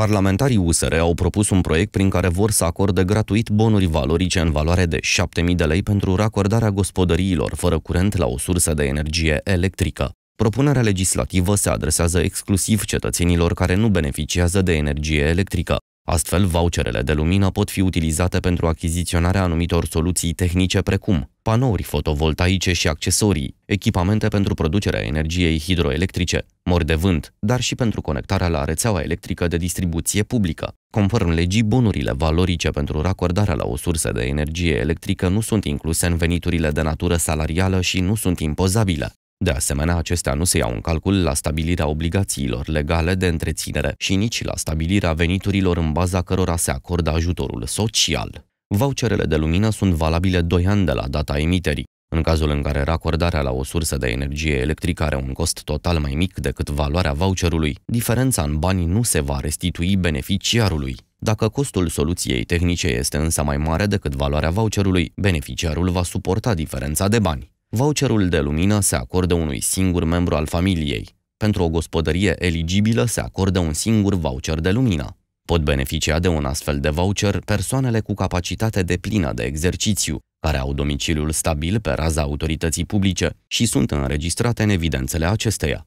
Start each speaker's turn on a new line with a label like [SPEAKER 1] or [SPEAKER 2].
[SPEAKER 1] Parlamentarii USR au propus un proiect prin care vor să acorde gratuit bonuri valorice în valoare de 7.000 de lei pentru racordarea gospodăriilor fără curent la o sursă de energie electrică. Propunerea legislativă se adresează exclusiv cetățenilor care nu beneficiază de energie electrică. Astfel, voucherele de lumină pot fi utilizate pentru achiziționarea anumitor soluții tehnice precum panouri fotovoltaice și accesorii, echipamente pentru producerea energiei hidroelectrice, mori de vânt, dar și pentru conectarea la rețeaua electrică de distribuție publică. Conform legii, bonurile valorice pentru racordarea la o sursă de energie electrică nu sunt incluse în veniturile de natură salarială și nu sunt impozabile. De asemenea, acestea nu se iau în calcul la stabilirea obligațiilor legale de întreținere și nici la stabilirea veniturilor în baza cărora se acordă ajutorul social. Voucherele de lumină sunt valabile 2 ani de la data emiterii, în cazul în care racordarea la o sursă de energie electrică are un cost total mai mic decât valoarea voucherului, diferența în bani nu se va restitui beneficiarului. Dacă costul soluției tehnice este însă mai mare decât valoarea voucherului, beneficiarul va suporta diferența de bani. Voucherul de lumină se acordă unui singur membru al familiei. Pentru o gospodărie eligibilă se acordă un singur voucher de lumină. Pot beneficia de un astfel de voucher persoanele cu capacitate de plină de exercițiu, care au domiciliul stabil pe raza autorității publice și sunt înregistrate în evidențele acesteia.